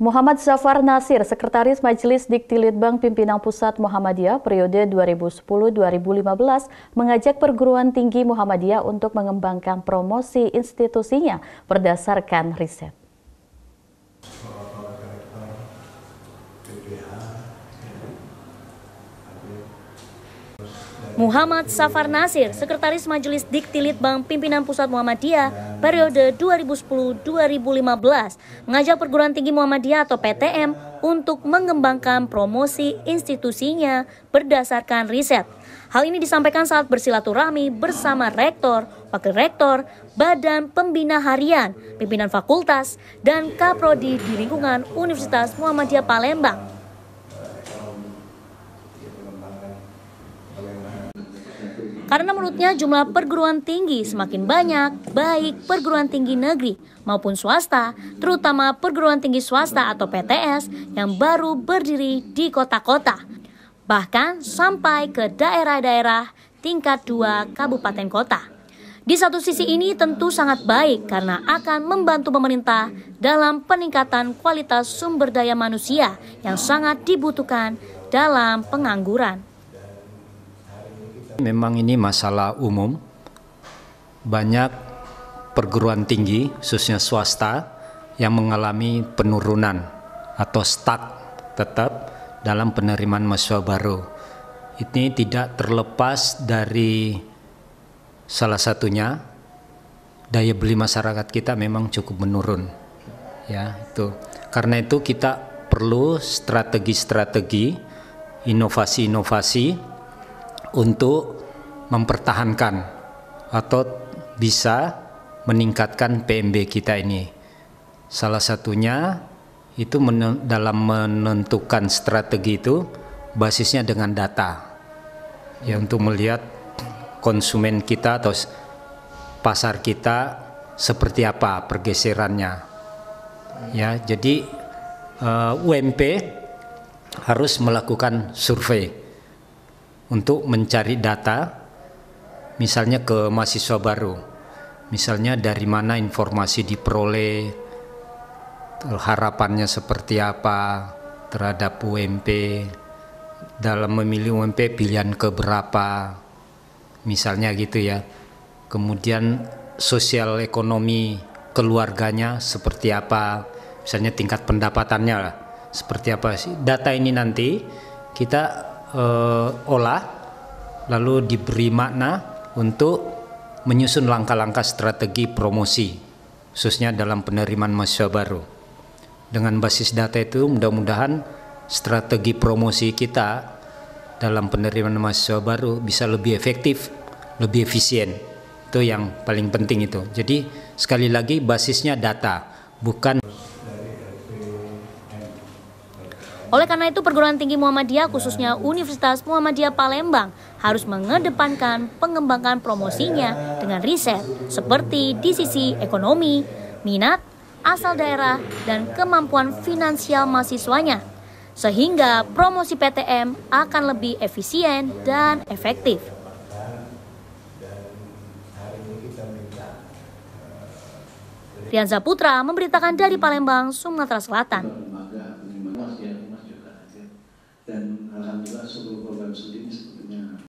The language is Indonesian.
Muhammad Zafar Nasir, Sekretaris Majelis Dikti Litbang Pimpinan Pusat Muhammadiyah periode 2010-2015 mengajak perguruan tinggi Muhammadiyah untuk mengembangkan promosi institusinya berdasarkan riset. Muhammad Safar Nasir, Sekretaris Majelis Dikti Litbang Pimpinan Pusat Muhammadiyah, periode 2010-2015 mengajak perguruan tinggi Muhammadiyah atau PTM untuk mengembangkan promosi institusinya berdasarkan riset. Hal ini disampaikan saat bersilaturahmi bersama rektor, wakil rektor, badan pembina harian, pimpinan fakultas, dan kaprodi di lingkungan Universitas Muhammadiyah Palembang Karena menurutnya jumlah perguruan tinggi semakin banyak, baik perguruan tinggi negeri maupun swasta, terutama perguruan tinggi swasta atau PTS yang baru berdiri di kota-kota. Bahkan sampai ke daerah-daerah tingkat 2 kabupaten kota. Di satu sisi ini tentu sangat baik karena akan membantu pemerintah dalam peningkatan kualitas sumber daya manusia yang sangat dibutuhkan dalam pengangguran. Memang ini masalah umum. Banyak perguruan tinggi, khususnya swasta, yang mengalami penurunan atau stuck tetap dalam penerimaan mahasiswa baru. Ini tidak terlepas dari salah satunya daya beli masyarakat kita memang cukup menurun. Ya, itu. Karena itu kita perlu strategi-strategi, inovasi-inovasi untuk mempertahankan atau bisa meningkatkan PMB kita ini. Salah satunya itu men dalam menentukan strategi itu basisnya dengan data. Ya untuk melihat konsumen kita atau pasar kita seperti apa pergeserannya. Ya, jadi uh, eh, UMP harus melakukan survei untuk mencari data misalnya ke mahasiswa baru. Misalnya dari mana informasi diperoleh, harapannya seperti apa terhadap UMP, dalam memilih UMP pilihan keberapa, misalnya gitu ya. Kemudian sosial ekonomi keluarganya seperti apa, misalnya tingkat pendapatannya lah, seperti apa sih. Data ini nanti kita uh, olah lalu diberi makna untuk menyusun langkah-langkah strategi promosi khususnya dalam penerimaan mahasiswa baru. Dengan basis data itu mudah-mudahan strategi promosi kita dalam penerimaan mahasiswa baru bisa lebih efektif, lebih efisien. Itu yang paling penting itu. Jadi sekali lagi basisnya data, bukan oleh karena itu perguruan tinggi Muhammadiyah khususnya Universitas Muhammadiyah Palembang harus mengedepankan pengembangan promosinya dengan riset seperti di sisi ekonomi, minat, asal daerah, dan kemampuan finansial mahasiswanya sehingga promosi PTM akan lebih efisien dan efektif. Rianza Putra memberitakan dari Palembang, Sumatera Selatan.